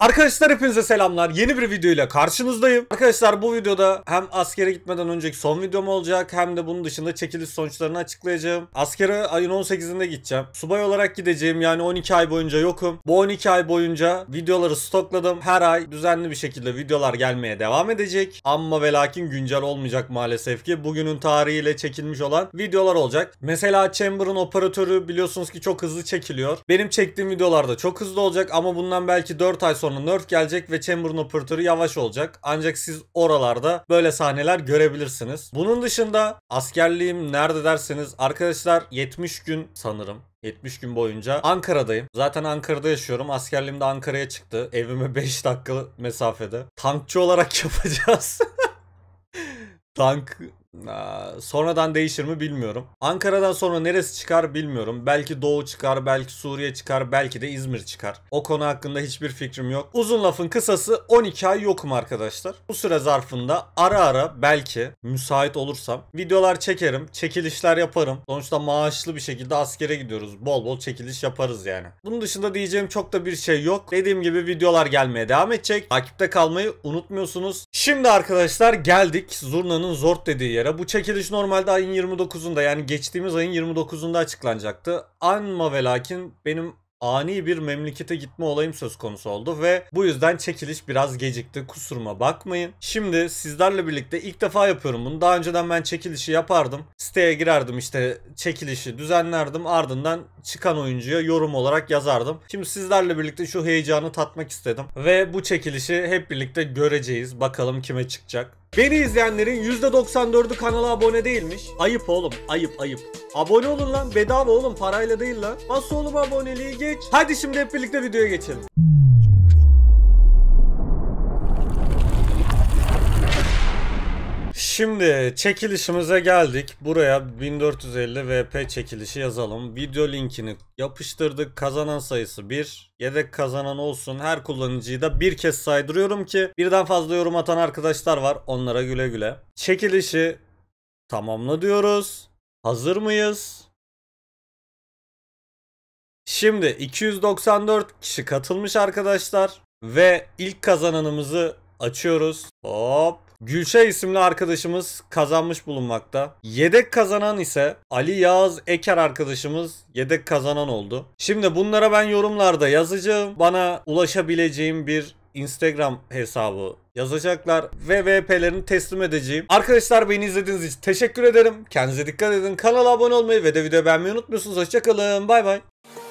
Arkadaşlar hepinize selamlar. Yeni bir videoyla karşınızdayım. Arkadaşlar bu videoda hem askere gitmeden önceki son videom olacak hem de bunun dışında çekiliş sonuçlarını açıklayacağım. Askere ayın 18'inde gideceğim. Subay olarak gideceğim yani 12 ay boyunca yokum. Bu 12 ay boyunca videoları stokladım. Her ay düzenli bir şekilde videolar gelmeye devam edecek. Ama ve lakin güncel olmayacak maalesef ki. Bugünün tarihiyle çekilmiş olan videolar olacak. Mesela Chamber'ın operatörü biliyorsunuz ki çok hızlı çekiliyor. Benim çektiğim videolarda çok hızlı olacak ama bundan belki 4 ay sonra sonra nerf gelecek ve chamber'ın operatörü yavaş olacak. Ancak siz oralarda böyle sahneler görebilirsiniz. Bunun dışında askerliğim nerede derseniz arkadaşlar 70 gün sanırım 70 gün boyunca Ankara'dayım. Zaten Ankara'da yaşıyorum. Askerliğim de Ankara'ya çıktı. Evime 5 dakikalık mesafede. Tankçı olarak yapacağız. Tank sonradan değişir mi bilmiyorum. Ankara'dan sonra neresi çıkar bilmiyorum. Belki Doğu çıkar, belki Suriye çıkar, belki de İzmir çıkar. O konu hakkında hiçbir fikrim yok. Uzun lafın kısası 12 ay yokum arkadaşlar. Bu süre zarfında ara ara belki müsait olursam videolar çekerim, çekilişler yaparım. Sonuçta maaşlı bir şekilde askere gidiyoruz. Bol bol çekiliş yaparız yani. Bunun dışında diyeceğim çok da bir şey yok. Dediğim gibi videolar gelmeye devam edecek. Takipte kalmayı unutmuyorsunuz. Şimdi arkadaşlar geldik Zurna'nın zort dediği yere. Bu çekiliş normalde ayın 29'unda yani geçtiğimiz ayın 29'unda açıklanacaktı. Anma ve lakin benim ani bir memlekete gitme olayım söz konusu oldu ve bu yüzden çekiliş biraz gecikti. Kusuruma bakmayın. Şimdi sizlerle birlikte ilk defa yapıyorum bunu. Daha önceden ben çekilişi yapardım. Siteye girerdim işte çekilişi düzenlerdim. Ardından çıkan oyuncuya yorum olarak yazardım. Şimdi sizlerle birlikte şu heyecanı tatmak istedim. Ve bu çekilişi hep birlikte göreceğiz. Bakalım kime çıkacak. Beni izleyenlerin %94'ü kanala abone değilmiş. Ayıp oğlum ayıp ayıp. Abone olun lan bedava oğlum parayla değil lan. Nasıl oğlum aboneliği geç. Hadi şimdi hep birlikte videoya geçelim. Şimdi çekilişimize geldik. Buraya 1450 VP çekilişi yazalım. Video linkini yapıştırdık. Kazanan sayısı 1. Yedek kazanan olsun. Her kullanıcıyı da bir kez saydırıyorum ki birden fazla yorum atan arkadaşlar var. Onlara güle güle. Çekilişi tamamla diyoruz. Hazır mıyız? Şimdi 294 kişi katılmış arkadaşlar ve ilk kazananımızı açıyoruz. Hop Gülşah isimli arkadaşımız kazanmış bulunmakta. Yedek kazanan ise Ali Yağız Eker arkadaşımız yedek kazanan oldu. Şimdi bunlara ben yorumlarda yazacağım. Bana ulaşabileceğim bir Instagram hesabı yazacaklar ve VP'lerini teslim edeceğim. Arkadaşlar beni izlediğiniz için teşekkür ederim. Kendinize dikkat edin. Kanala abone olmayı ve de video beğenmeyi unutmuyorsunuz. Hoşçakalın. Bay bay.